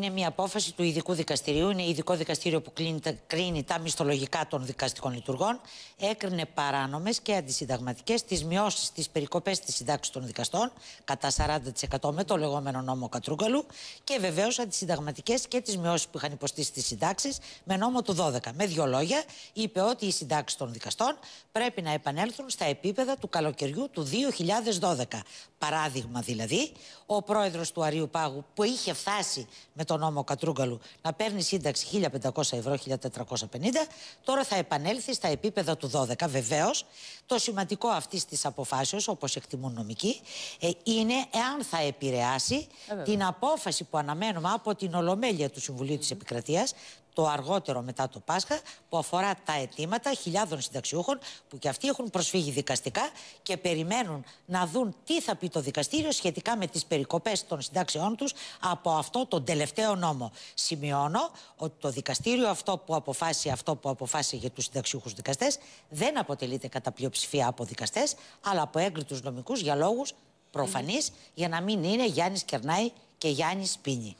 Είναι μια απόφαση του ειδικού δικαστηρίου, είναι ειδικό δικαστήριο που κρίνει τα μισθολογικά των δικαστικών λειτουργών. Έκρινε παράνομες και αντισυνταγματικές τις μειώσεις, τις περικοπές της συντάξης των δικαστών κατά 40% με το λεγόμενο νόμο Κατρούγκαλου και βεβαίως αντισυνταγματικές και τις μειώσεις που είχαν υποστεί στι συντάξεις με νόμο του 12. Με δύο λόγια, είπε ότι οι συντάξεις των δικαστών πρέπει να επανέλθουν στα επίπεδα του καλοκαιριού του 2012. Παράδειγμα δηλαδή, ο πρόεδρος του Αρίου Πάγου που είχε φτάσει με τον νόμο Κατρούγκαλου να παίρνει σύνταξη 1.500 ευρώ, 1.450, τώρα θα επανέλθει στα επίπεδα του 12. Βεβαίως, το σημαντικό αυτής της αποφάσεως, όπως εκτιμούν νομικοί, ε, είναι εάν θα επηρεάσει ε, την απόφαση που αναμένουμε από την Ολομέλεια του Συμβουλίου mm -hmm. της Επικρατείας το αργότερο μετά το Πάσχα, που αφορά τα αιτήματα χιλιάδων συνταξιούχων που και αυτοί έχουν προσφύγει δικαστικά και περιμένουν να δουν τι θα πει το δικαστήριο σχετικά με τις περικοπές των συντάξεών τους από αυτό τον τελευταίο τελευταίο νόμο. Σημειώνω ότι το δικαστήριο αυτό που αποφάσισε αυτό που αποφάσισε για τους συνταξιούχους δικαστές δεν αποτελείται κατά πλειοψηφία από δικαστές, αλλά από έγκριτους νομικούς για λόγους προφανείς, για να μην είναι Γιάννης Κερνάη και Γιάννης σπίνη.